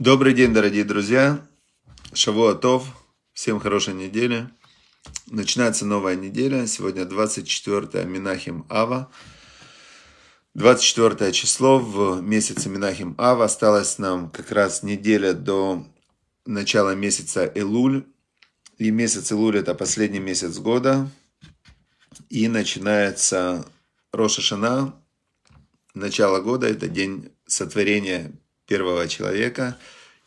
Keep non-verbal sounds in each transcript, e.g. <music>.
Добрый день, дорогие друзья. Шавуатов. Всем хорошей недели. Начинается новая неделя. Сегодня 24 Минахим Ава. 24 число в месяце Минахим Ава. Осталась нам как раз неделя до начала месяца Элуль. И месяц Элуль это последний месяц года. И начинается Роша Шана. Начало года это день сотворения первого человека.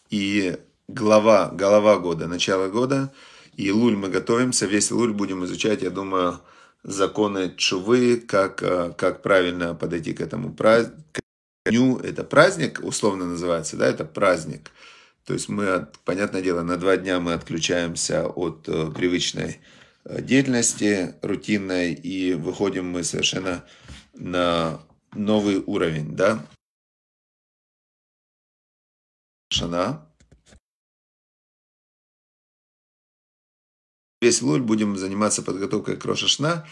И глава, голова года, начало года. И луль мы готовимся. Весь луль будем изучать, я думаю, законы чувы, как, э, как правильно подойти к этому празднику. это праздник, условно называется, да, это праздник. То есть мы, понятное дело, на два дня мы отключаемся от э, привычной э, деятельности, рутинной, и выходим мы совершенно на новый уровень, да. Шана. Весь луль будем заниматься подготовкой к Рошашна.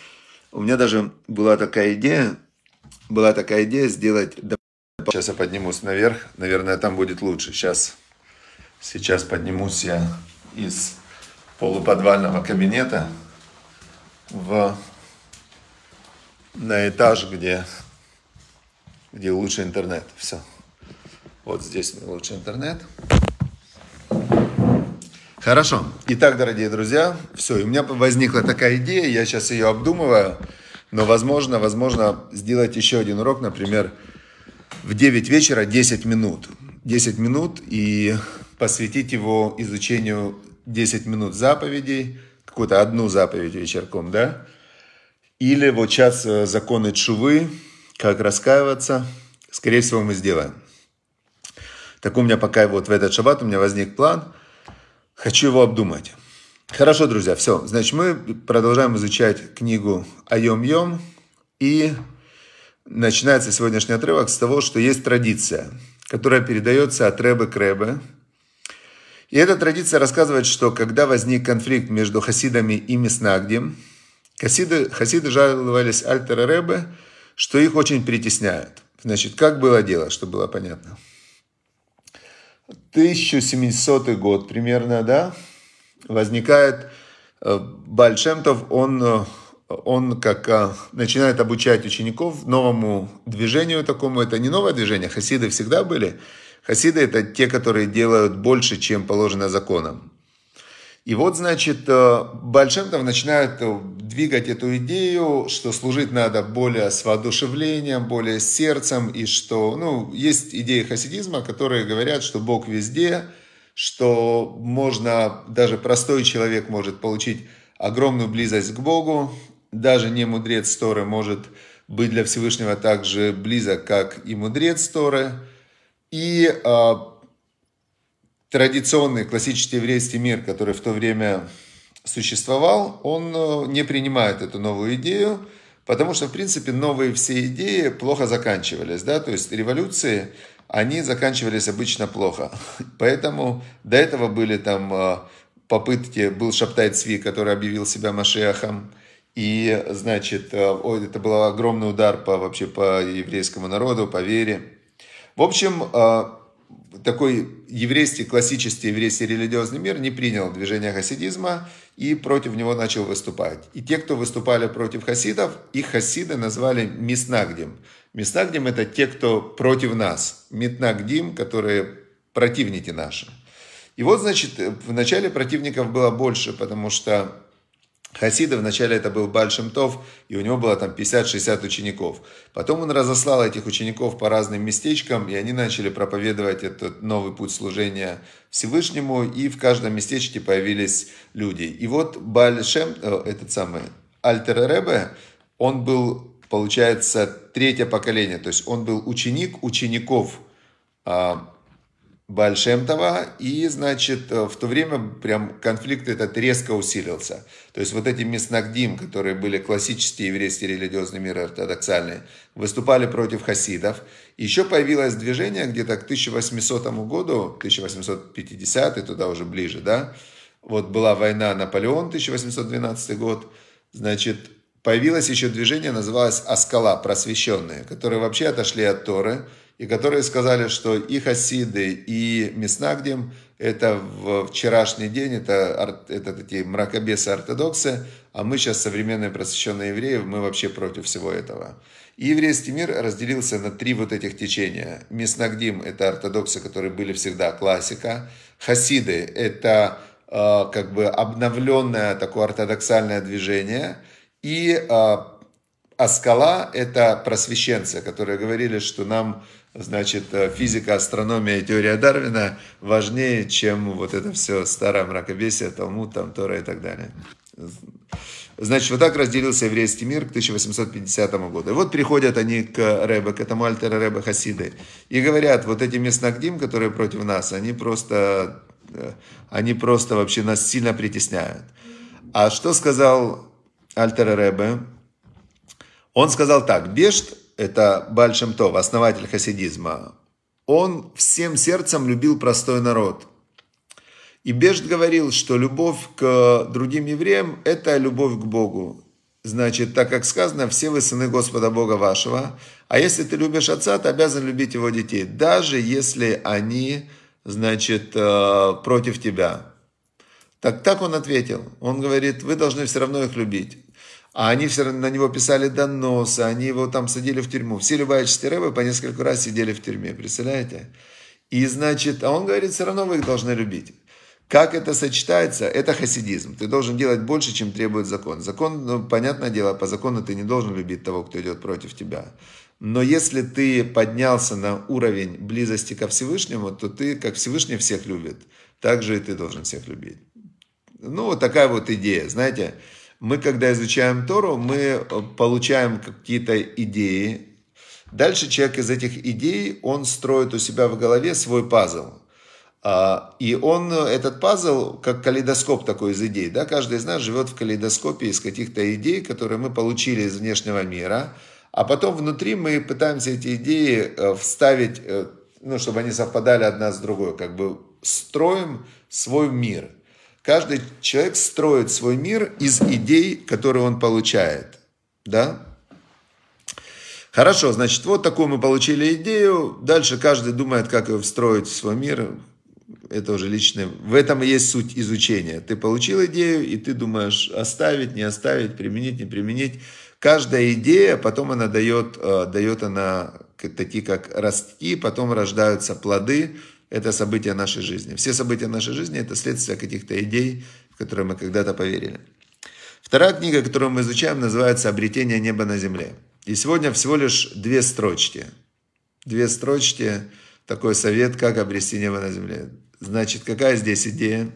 У меня даже была такая идея, была такая идея сделать... Сейчас я поднимусь наверх, наверное, там будет лучше. Сейчас, сейчас поднимусь я из полуподвального кабинета в, на этаж, где, где лучше интернет. Все. Вот здесь мне лучше интернет. Хорошо. Итак, дорогие друзья, все, у меня возникла такая идея, я сейчас ее обдумываю, но возможно, возможно сделать еще один урок, например, в 9 вечера 10 минут. 10 минут и посвятить его изучению 10 минут заповедей, какую-то одну заповедь вечерком, да? Или вот сейчас э, законы Чувы, как раскаиваться, скорее всего, мы сделаем. Так у меня пока вот в этот шаббат у меня возник план, хочу его обдумать. Хорошо, друзья, все. Значит, мы продолжаем изучать книгу «Айом-йом». И начинается сегодняшний отрывок с того, что есть традиция, которая передается от Рэбе к Рэбе. И эта традиция рассказывает, что когда возник конфликт между хасидами и Меснагдем, хасиды, хасиды жаловались Альтера Рэбе, что их очень притесняют. Значит, как было дело, чтобы было понятно – 1700 год примерно, да, возникает э, Бальшемтов, он, э, он как э, начинает обучать учеников новому движению такому. Это не новое движение, хасиды всегда были. Хасиды – это те, которые делают больше, чем положено законом. И вот, значит, э, Большентов начинает э, двигать эту идею, что служить надо более с воодушевлением, более с сердцем, и что, ну, есть идеи хасидизма, которые говорят, что Бог везде, что можно, даже простой человек может получить огромную близость к Богу, даже не мудрец Торы может быть для Всевышнего так же близок, как и мудрец Торы. И э, традиционный классический еврейский мир, который в то время существовал, он э, не принимает эту новую идею, потому что, в принципе, новые все идеи плохо заканчивались, да, то есть революции, они заканчивались обычно плохо. <laughs> Поэтому до этого были там э, попытки, был Шабтай Цви, который объявил себя Машиахом, и, значит, э, это был огромный удар по, вообще по еврейскому народу, по вере. В общем, такой еврейский, классический еврейский религиозный мир не принял движение хасидизма и против него начал выступать. И те, кто выступали против хасидов, их хасиды назвали миснагдим. Миснагдим – это те, кто против нас. Митнагдим, которые противники наши. И вот, значит, в начале противников было больше, потому что Хасида, вначале это был Бальшемтов, и у него было там 50-60 учеников. Потом он разослал этих учеников по разным местечкам, и они начали проповедовать этот новый путь служения Всевышнему, и в каждом местечке появились люди. И вот Бальшем, э, этот самый Альтер Ребе, он был, получается, третье поколение, то есть он был ученик учеников а, Бальшемтова, и, значит, э, в то время прям конфликт этот резко усилился. То есть вот эти Миснагдим, которые были классические еврейские религиозные миры ортодоксальные, выступали против хасидов. Еще появилось движение где-то к 1800 году, 1850 туда уже ближе, да, вот была война Наполеон, 1812 год, значит, Появилось еще движение, называлось «Аскала», «Просвещенные», которые вообще отошли от Торы, и которые сказали, что и хасиды, и Меснагдим – это в вчерашний день, это, это такие мракобесы-ортодоксы, а мы сейчас современные просвещенные евреи, мы вообще против всего этого. И еврейский мир разделился на три вот этих течения. Меснагдим – это ортодоксы, которые были всегда классика. Хасиды – это э, как бы обновленное такое ортодоксальное движение – и Аскала а – это просвещенцы, которые говорили, что нам, значит, э, физика, астрономия и теория Дарвина важнее, чем вот это все старое мракобесие, Талмуд, там, Тора и так далее. Значит, вот так разделился еврейский мир к 1850 году. И вот приходят они к Рэбе, к этому альтер Рэбе Хасиды, и говорят, вот эти местнагдим, которые против нас, они просто, э, они просто вообще нас сильно притесняют. А что сказал Альтер Ребе, он сказал так, Бешт, это Бальшем Тов, основатель хасидизма, он всем сердцем любил простой народ. И Бешт говорил, что любовь к другим евреям – это любовь к Богу. Значит, так как сказано, все вы сыны Господа Бога вашего, а если ты любишь отца, ты обязан любить его детей, даже если они, значит, э, против тебя. Так, так он ответил. Он говорит, вы должны все равно их любить. А они все равно на него писали доносы, они его там садили в тюрьму. Все любающие рыбы по несколько раз сидели в тюрьме, представляете? И значит, а он говорит, все равно вы их должны любить. Как это сочетается? Это хасидизм. Ты должен делать больше, чем требует закон. Закон, ну, понятное дело, по закону ты не должен любить того, кто идет против тебя. Но если ты поднялся на уровень близости ко Всевышнему, то ты, как Всевышний, всех любит. Так же и ты должен всех любить. Ну, вот такая вот идея. Знаете, мы, когда изучаем Тору, мы э, получаем какие-то идеи. Дальше человек из этих идей, он строит у себя в голове свой пазл. А, и он, э, этот пазл, как калейдоскоп такой из идей. Да? Каждый из нас живет в калейдоскопе из каких-то идей, которые мы получили из внешнего мира. А потом внутри мы пытаемся эти идеи э, вставить, ну, чтобы они совпадали одна с другой. Как бы строим свой мир – Каждый человек строит свой мир из идей, которые он получает. Да? Хорошо, значит, вот такую мы получили идею. Дальше каждый думает, как ее встроить в свой мир. Это уже личное. В этом и есть суть изучения. Ты получил идею, и ты думаешь, оставить, не оставить, применить, не применить. Каждая идея, потом она дает, э, дает она такие как ростки, потом рождаются плоды, это события нашей жизни. Все события нашей жизни – это следствие каких-то идей, в которые мы когда-то поверили. Вторая книга, которую мы изучаем, называется «Обретение неба на земле». И сегодня всего лишь две строчки. Две строчки, такой совет, как обрести небо на земле. Значит, какая здесь идея?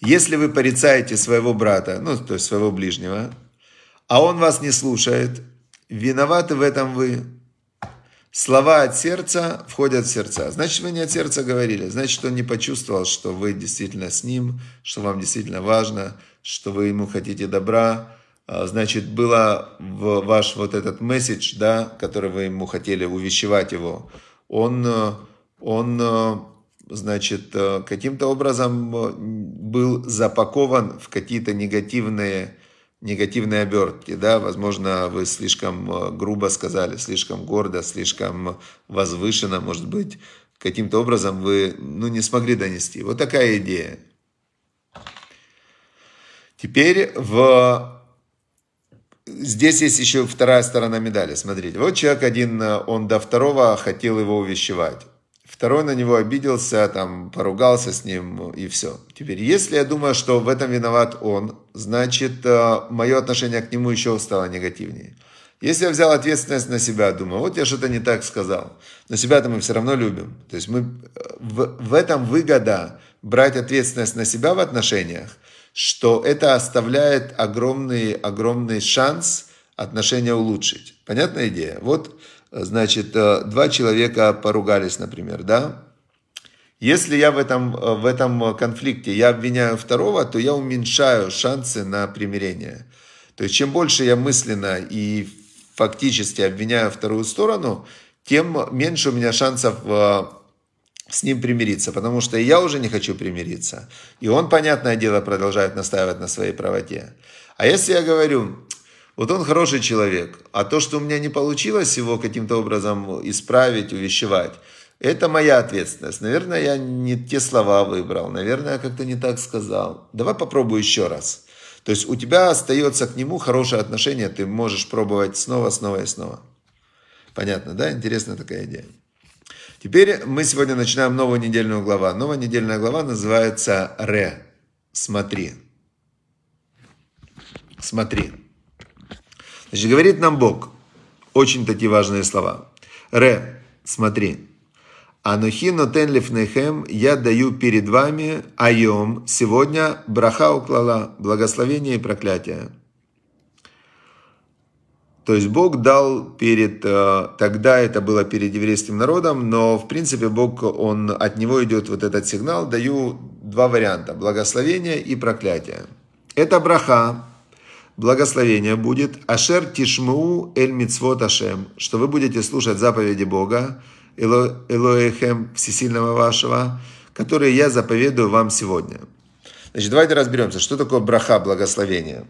Если вы порицаете своего брата, ну, то есть своего ближнего, а он вас не слушает, виноваты в этом вы, Слова от сердца входят в сердца. Значит, вы не от сердца говорили. Значит, он не почувствовал, что вы действительно с ним, что вам действительно важно, что вы ему хотите добра. А, значит, было ваш вот этот месседж, да, который вы ему хотели увещевать его, он, он значит, каким-то образом был запакован в какие-то негативные негативные обертки, да, возможно, вы слишком э, грубо сказали, слишком гордо, слишком возвышенно, может быть, каким-то образом вы, ну, не смогли донести. Вот такая идея. Теперь в... Здесь есть еще вторая сторона медали. Смотрите, вот человек один, э, он до второго хотел его увещевать второй на него обиделся, там, поругался с ним и все. Теперь, если я думаю, что в этом виноват он, значит, э, мое отношение к нему еще стало негативнее. Если я взял ответственность на себя, думаю, вот я что-то не так сказал, но себя-то мы все равно любим. То есть мы, э, в, в этом выгода брать ответственность на себя в отношениях, что это оставляет огромный, огромный шанс отношения улучшить. Понятная идея? Вот значит, э, два человека поругались, например, да, если я в этом, э, в этом э, конфликте я обвиняю второго, то я уменьшаю шансы на примирение. То есть чем больше я мысленно и фактически обвиняю вторую сторону, тем меньше у меня шансов с ним примириться, потому что я уже не хочу примириться. И он, понятное дело, продолжает настаивать на своей правоте. А если я говорю, вот он хороший человек, а то, что у меня не получилось его каким-то образом исправить, увещевать, это моя ответственность. Наверное, я не те слова выбрал, наверное, я как-то не так сказал. Давай попробую еще раз. То есть у тебя остается к нему хорошее отношение, ты можешь пробовать снова, снова и снова. Понятно, да? Интересная такая идея. Теперь мы сегодня начинаем новую недельную главу. Новая недельная глава называется «Ре». Смотри. Смотри. Значит, говорит нам Бог очень такие важные слова. Ре, смотри. Анухи нотен лифнехем, я даю перед вами айом, сегодня браха уклала, благословение и проклятие. То есть Бог дал перед, э, тогда это было перед еврейским народом, но в принципе Бог, он, от него идет вот этот сигнал, даю два варианта, благословение и проклятие. Это браха, благословение будет Ашер тишмуу Эль Мицвот Ашем, что вы будете слушать заповеди Бога, Элоэхем Всесильного вашего, которые я заповедую вам сегодня. Значит, давайте разберемся, что такое браха, благословение.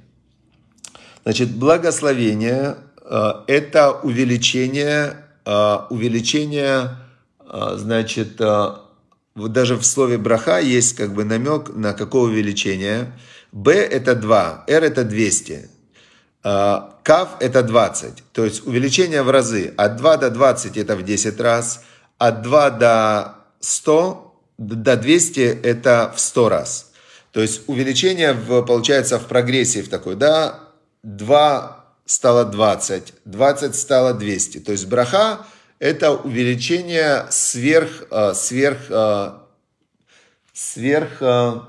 Значит, благословение э, – это увеличение, э, увеличение, э, значит, вот даже в слове браха есть как бы намек на какое увеличение. Б это 2, Р это 200, а, Кав это 20. То есть увеличение в разы. От 2 до 20 это в 10 раз. От 2 до 100, до 200 это в 100 раз. То есть увеличение в, получается в прогрессии в такой, да, 2 стало 20, 20 стало 200. То есть браха это увеличение сверх, э, сверх, э, сверх э,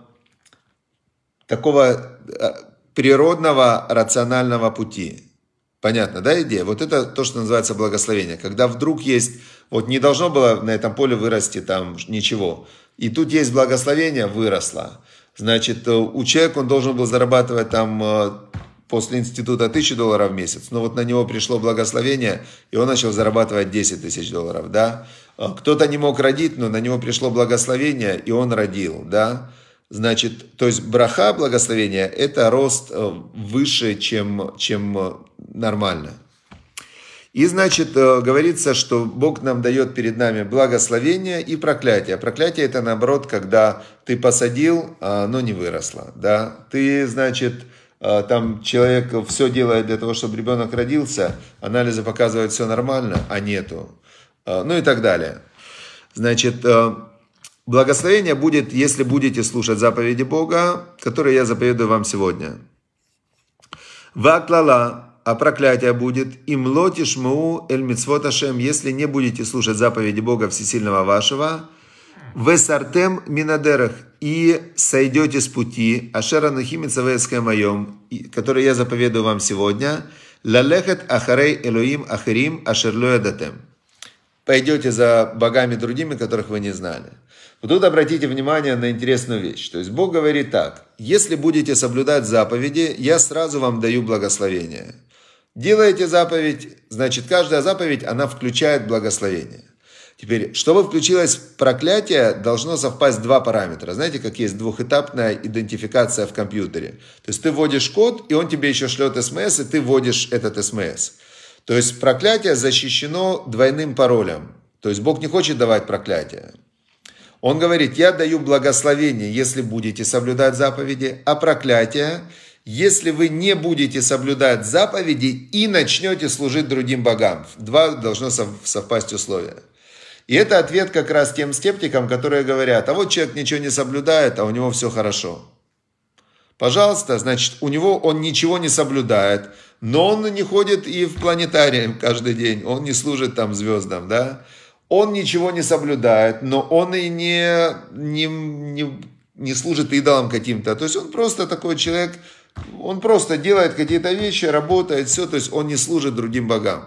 такого природного рационального пути. Понятно, да, идея? Вот это то, что называется благословение. Когда вдруг есть, вот не должно было на этом поле вырасти там ничего. И тут есть благословение, выросло. Значит, у человека он должен был зарабатывать там после института 1000 долларов в месяц, но вот на него пришло благословение, и он начал зарабатывать 10 тысяч долларов, да. Э, кто-то не мог родить, но на него пришло благословение, и он родил, да. Значит, то есть браха благословения – это рост э, выше, чем, чем э, нормально. И, значит, говорится, что Бог нам дает перед нами благословение и проклятие. Проклятие – это, наоборот, когда ты посадил, а но не выросло. Да? Ты, значит, а, там человек все делает для того, чтобы ребенок родился, анализы показывают все нормально, а нету. А, ну и так далее. Значит, а, благословение будет, если будете слушать заповеди Бога, которые я заповедую вам сегодня. Ваклала, а проклятие будет, им лотишму эль если не будете слушать заповеди Бога Всесильного вашего, Весартем минадерах. И сойдете с пути, ашера нахимица веская моем, который я заповедую вам сегодня, лалехет ахарей элоим ахарим ашерлоя Пойдете за богами другими, которых вы не знали. Вот тут обратите внимание на интересную вещь. То есть Бог говорит так. Если будете соблюдать заповеди, я сразу вам даю благословение. Делаете заповедь, значит каждая заповедь, она включает благословение. Теперь, чтобы включилось проклятие, должно совпасть два параметра. Знаете, как есть двухэтапная идентификация в компьютере. То есть ты вводишь код, и он тебе еще шлет смс, и ты вводишь этот смс. То есть проклятие защищено двойным паролем. То есть Бог не хочет давать проклятие. Он говорит, я даю благословение, если будете соблюдать заповеди, а проклятие, если вы не будете соблюдать заповеди и начнете служить другим богам. Два должно совпасть условия. И это ответ как раз тем скептикам, которые говорят, а вот человек ничего не соблюдает, а у него все хорошо. Пожалуйста, значит, у него он ничего не соблюдает, но он не ходит и в планетариум каждый день, он не служит там звездам, да? Он ничего не соблюдает, но он и не, не, не, не служит идолам каким-то. То есть он просто такой человек, он просто делает какие-то вещи, работает, все, то есть он не служит другим богам.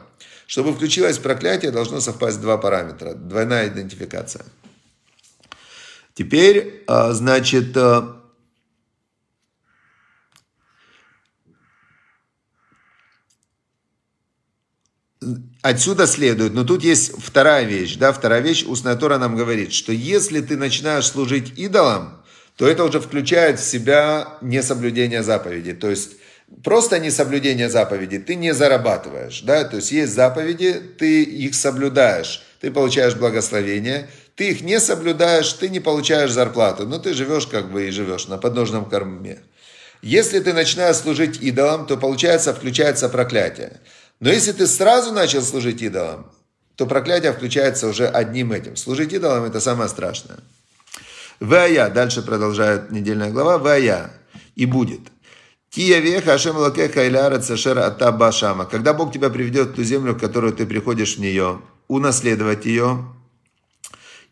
Чтобы включилось проклятие, должно совпасть два параметра. Двойная идентификация. Теперь, а, значит, а, Отсюда следует, но тут есть вторая вещь, да, вторая вещь, устная Тора нам говорит, что если ты начинаешь служить идолам, то это уже включает в себя несоблюдение заповеди. То есть Просто несоблюдение заповеди ты не зарабатываешь, да, то есть есть заповеди, ты их соблюдаешь, ты получаешь благословение, ты их не соблюдаешь, ты не получаешь зарплату, но ты живешь как бы и живешь на подножном корме. Если ты начинаешь служить идолам, то получается включается проклятие. Но если ты сразу начал служить идолам, то проклятие включается уже одним этим. Служить идолам – это самое страшное. Вая, дальше продолжает недельная глава, Вая, и будет – Кия веха Ашем Лакеха Иляра Башама. Когда Бог тебя приведет в ту землю, в которую ты приходишь в нее, унаследовать ее,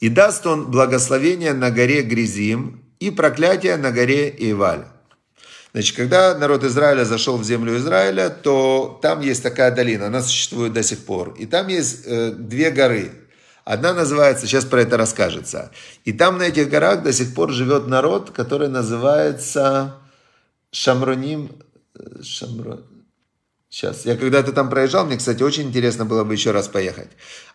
и даст он благословение на горе Гризим и проклятие на горе Иваль. Значит, когда народ Израиля зашел в землю Израиля, то там есть такая долина, она существует до сих пор. И там есть э, две горы. Одна называется, сейчас про это расскажется. И там на этих горах до сих пор живет народ, который называется Шамроним... Э, Шамро... Сейчас. Я когда-то там проезжал, мне, кстати, очень интересно было бы еще раз поехать.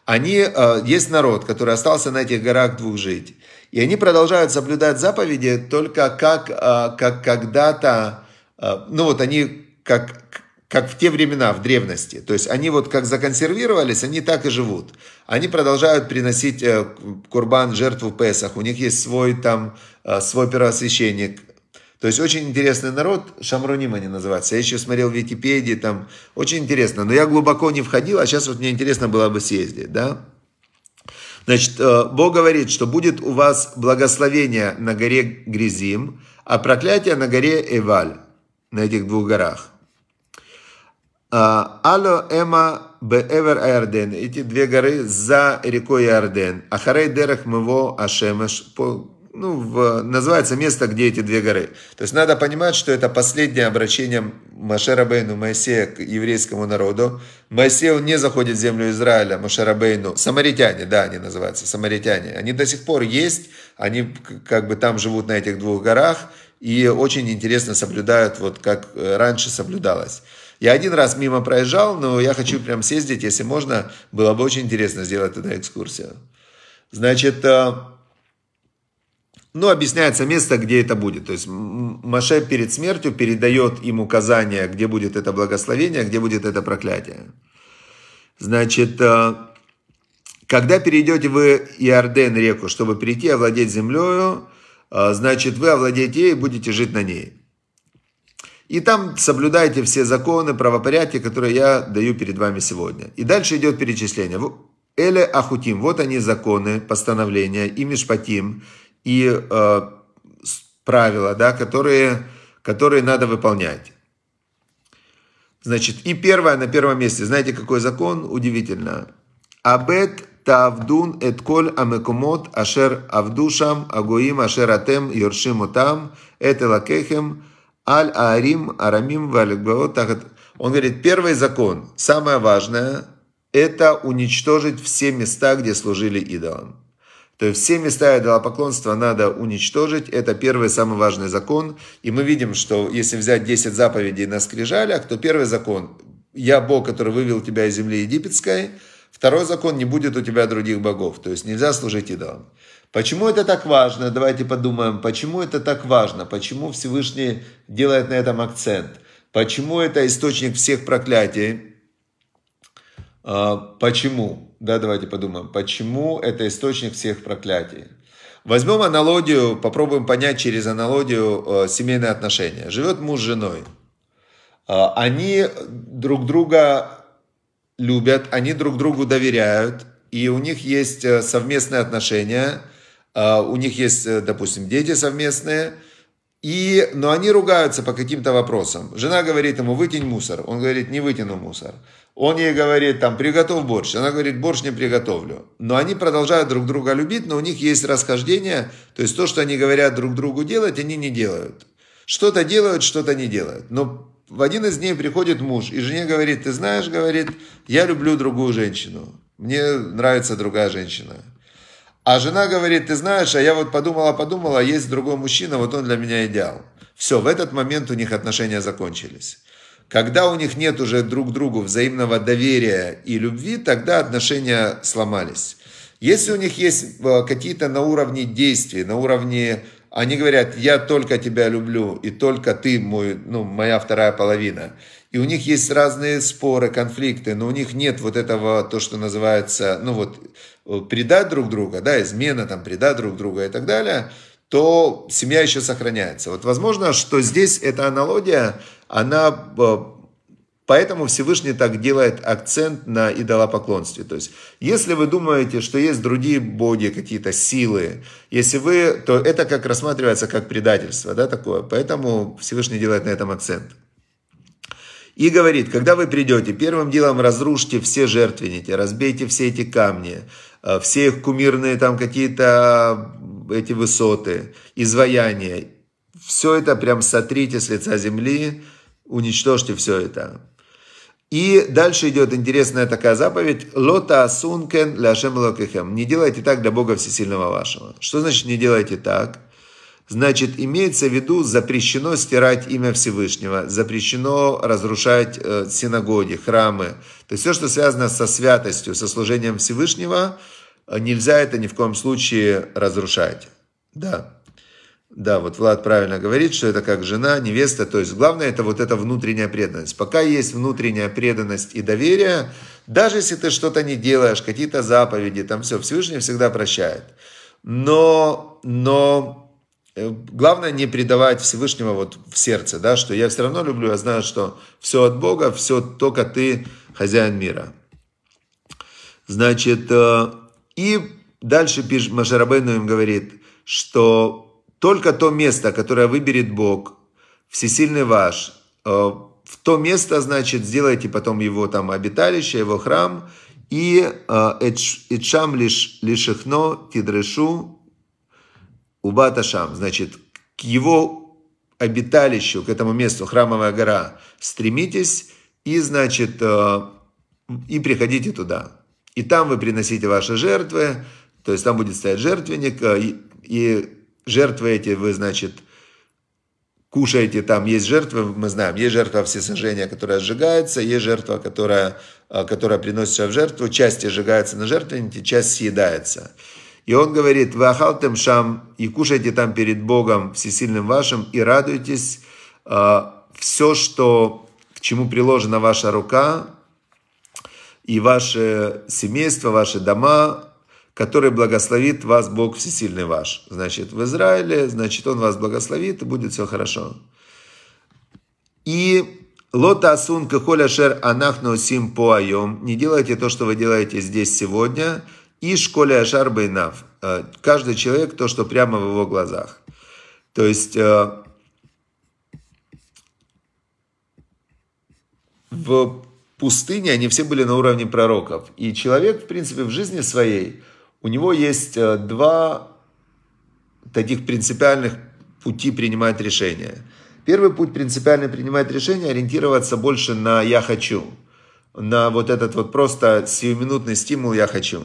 Они, э, есть народ, который остался на этих горах двух жить. И они продолжают соблюдать заповеди только как, э, как когда-то, э, ну вот они как, как в те времена, в древности. То есть они вот как законсервировались, они так и живут. Они продолжают приносить э, курбан, жертву Песах. У них есть свой там, э, свой первосвященник, то есть очень интересный народ, Шамруним они называются. Я еще смотрел в Википедии, там очень интересно. Но я глубоко не входил, а сейчас вот мне интересно было бы съездить, да. Значит, э, Бог говорит, что будет у вас благословение на горе Гризим, а проклятие на горе Эваль, на этих двух горах. Алло Эма Беэвер Айарден. Эти две горы за рекой Айарден. Ахарей Дерах Мево Ашемеш ну, в, называется место, где эти две горы. То есть надо понимать, что это последнее обращение Машерабейну Моисея к еврейскому народу. Моисей он не заходит в землю Израиля, Машерабейну, самаритяне, да, они называются, самаритяне. Они до сих пор есть, они как бы там живут на этих двух горах и очень интересно соблюдают, вот как э, раньше соблюдалось. Я один раз мимо проезжал, но я хочу прям съездить, если можно, было бы очень интересно сделать туда экскурсию. Значит, э, ну, объясняется место, где это будет. То есть Маше перед смертью передает им указания, где будет это благословение, где будет это проклятие. Значит, э, когда перейдете вы Иорден реку, чтобы перейти и овладеть землею, э, значит, вы овладеете ей и будете жить на ней. И там соблюдайте все законы, правопорядки, которые я даю перед вами сегодня. И дальше идет перечисление. Эле Ахутим, вот они законы, постановления, и Мишпатим, и э, правила, да, которые, которые надо выполнять. Значит, и первое на первом месте. Знаете, какой закон? Удивительно. Абет тавдун этколь амекумот ашер авдушам агоим ашер атем йоршим отам эт аль аарим арамим валикбаот Он говорит, первый закон, самое важное, это уничтожить все места, где служили идолам. То есть все места идолопоклонства надо уничтожить. Это первый самый важный закон. И мы видим, что если взять 10 заповедей на скрижалях, то первый закон «Я Бог, который вывел тебя из земли египетской», Второй закон «Не будет у тебя других богов», то есть нельзя служить идолам. Почему это так важно? Давайте подумаем, почему это так важно? Почему Всевышний делает на этом акцент? Почему это источник всех проклятий? А, почему? Да, давайте подумаем. Почему это источник всех проклятий? Возьмем аналогию, попробуем понять через аналогию э, семейные отношения. Живет муж с женой. А, они друг друга любят, они друг другу доверяют, и у них есть э, совместные отношения, а, у них есть, э, допустим, дети совместные, и, но они ругаются по каким-то вопросам. Жена говорит ему, вытянь мусор. Он говорит, не вытяну мусор. Он ей говорит, там, приготовь борщ. Она говорит, борщ не приготовлю. Но они продолжают друг друга любить, но у них есть расхождение. То есть то, что они говорят друг другу делать, они не делают. Что-то делают, что-то не делают. Но в один из дней приходит муж, и жене говорит, ты знаешь, говорит, я люблю другую женщину. Мне нравится другая женщина. А жена говорит, ты знаешь, а я вот подумала, подумала, а есть другой мужчина, вот он для меня идеал. Все, в этот момент у них отношения закончились. Когда у них нет уже друг другу взаимного доверия и любви, тогда отношения сломались. Если у них есть э, какие-то на уровне действий, на уровне они говорят, я только тебя люблю, и только ты мой, ну, моя вторая половина. И у них есть разные споры, конфликты, но у них нет вот этого, то, что называется, ну вот, э, предать друг друга, да, измена, там, предать друг друга и так далее – то семья еще сохраняется. Вот возможно, что здесь эта аналогия, она э, Поэтому Всевышний так делает акцент на идолопоклонстве. То есть, если вы думаете, что есть другие боги, какие-то силы, если вы, то это как рассматривается как предательство, да, такое. Поэтому Всевышний делает на этом акцент. И говорит, когда вы придете, первым делом разрушите все жертвенники, разбейте все эти камни, э, все их кумирные там какие-то эти высоты, изваяния. Все это прям сотрите с лица земли, уничтожьте все это. И дальше идет интересная такая заповедь. Лота асункен ляшем локихем. Не делайте так для Бога Всесильного вашего. Что значит не делайте так? Значит, имеется в виду, запрещено стирать имя Всевышнего, запрещено разрушать э, синагоги, храмы. То есть все, что связано со святостью, со служением Всевышнего – а нельзя это ни в коем случае разрушать. Да. Да, вот Влад правильно говорит, что это как жена, невеста. То есть главное это вот эта внутренняя преданность. Пока есть внутренняя преданность и доверие, даже если ты что-то не делаешь, какие-то заповеди, там все, Всевышний всегда прощает. Но, но э, главное не предавать Всевышнего вот в сердце, да, что я все равно люблю, я знаю, что все от Бога, все только ты хозяин мира. Значит, э, и дальше Машарабейну им говорит, что только то место, которое выберет Бог, всесильный ваш, э, в то место, значит, сделайте потом его там обиталище, его храм, и э, Эдшам лишь лишихно тидрешу убаташам, значит, к его обиталищу, к этому месту, храмовая гора, стремитесь, и, значит, э, и приходите туда. И там вы приносите ваши жертвы, то есть там будет стоять жертвенник, э, и, и жертвы эти вы, значит, кушаете, там есть жертвы, мы знаем, есть жертва всесожжения, которая сжигается, есть жертва, которая, э, которая приносится в жертву, часть сжигается на жертвеннике, часть съедается. И он говорит, вы ахалтем шам, и кушайте там перед Богом всесильным вашим, и радуйтесь, э, все, что, к чему приложена ваша рука, и ваше семейство, ваши дома, который благословит вас Бог Всесильный ваш. Значит, в Израиле, значит, Он вас благословит, и будет все хорошо. И Лота асун кахоля шер анахну сим поайом. Не делайте то, что вы делаете здесь сегодня. И школя ашар бейнав. Э, каждый человек то, что прямо в его глазах. То есть э, в пустыне, они все были на уровне пророков. И человек, в принципе, в жизни своей, у него есть э, два таких принципиальных пути принимать решения. Первый путь принципиально принимать решение, ориентироваться больше на «я хочу», на вот этот вот просто сиюминутный стимул «я хочу».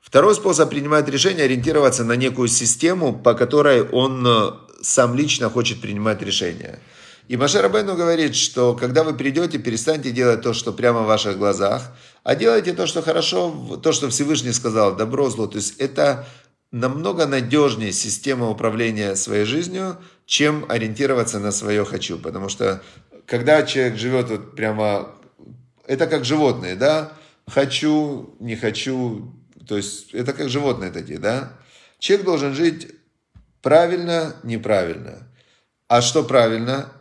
Второй способ принимать решение – ориентироваться на некую систему, по которой он э, сам лично хочет принимать решение – и Маше Рабену говорит, что когда вы придете, перестаньте делать то, что прямо в ваших глазах, а делайте то, что хорошо, то, что Всевышний сказал, добро, зло. То есть это намного надежнее система управления своей жизнью, чем ориентироваться на свое «хочу». Потому что когда человек живет вот прямо... Это как животные, да? Хочу, не хочу. То есть это как животные такие, да? Человек должен жить правильно, неправильно. А что правильно?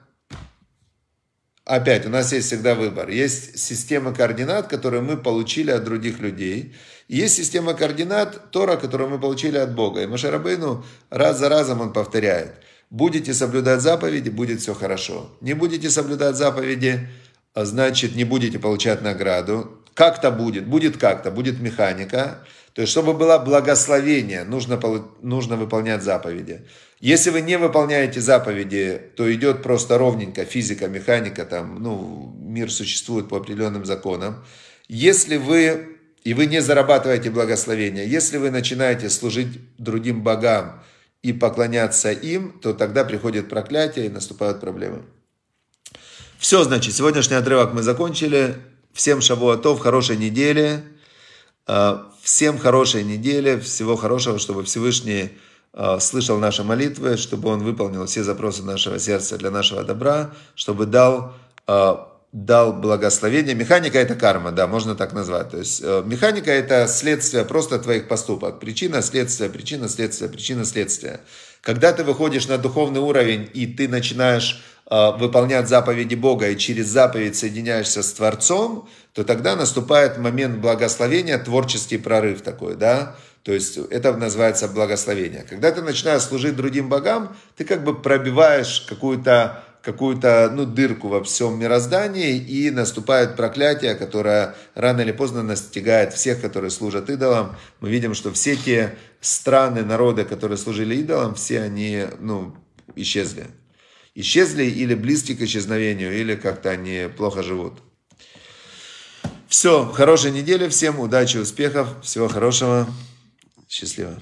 опять, у нас есть всегда выбор. Есть система координат, которую мы получили от других людей. есть система координат Тора, которую мы получили от Бога. И Машарабейну раз за разом он повторяет. Будете соблюдать заповеди, будет все хорошо. Не будете соблюдать заповеди, а значит, не будете получать награду. Как-то будет, будет как-то, будет механика. То есть, чтобы было благословение, нужно, нужно выполнять заповеди. Если вы не выполняете заповеди, то идет просто ровненько физика, механика, там, ну, мир существует по определенным законам. Если вы, и вы не зарабатываете благословение, если вы начинаете служить другим богам и поклоняться им, то тогда приходит проклятие и наступают проблемы. Все, значит, сегодняшний отрывок мы закончили. Всем шавуатов, хорошей недели. Э, всем хорошей недели, всего хорошего, чтобы Всевышний э, слышал наши молитвы, чтобы Он выполнил все запросы нашего сердца для нашего добра, чтобы дал, э, дал благословение. Механика – это карма, да, можно так назвать. То есть механика – это следствие просто твоих поступок. Причина, следствие, причина, следствие, причина, следствие. Когда ты выходишь на духовный уровень и ты начинаешь а, выполняют заповеди Бога и через заповедь соединяешься с Творцом, то тогда наступает момент благословения, творческий прорыв такой, да, то есть это называется благословение. Когда ты начинаешь служить другим богам, ты как бы пробиваешь какую-то какую-то ну, дырку во всем мироздании, и наступает проклятие, которое рано или поздно настигает всех, которые служат идолам. Мы видим, что все те страны, народы, которые служили идолам, все они ну, исчезли исчезли или близки к исчезновению, или как-то они плохо живут. Все, хорошей недели всем, удачи, успехов, всего хорошего, счастливо.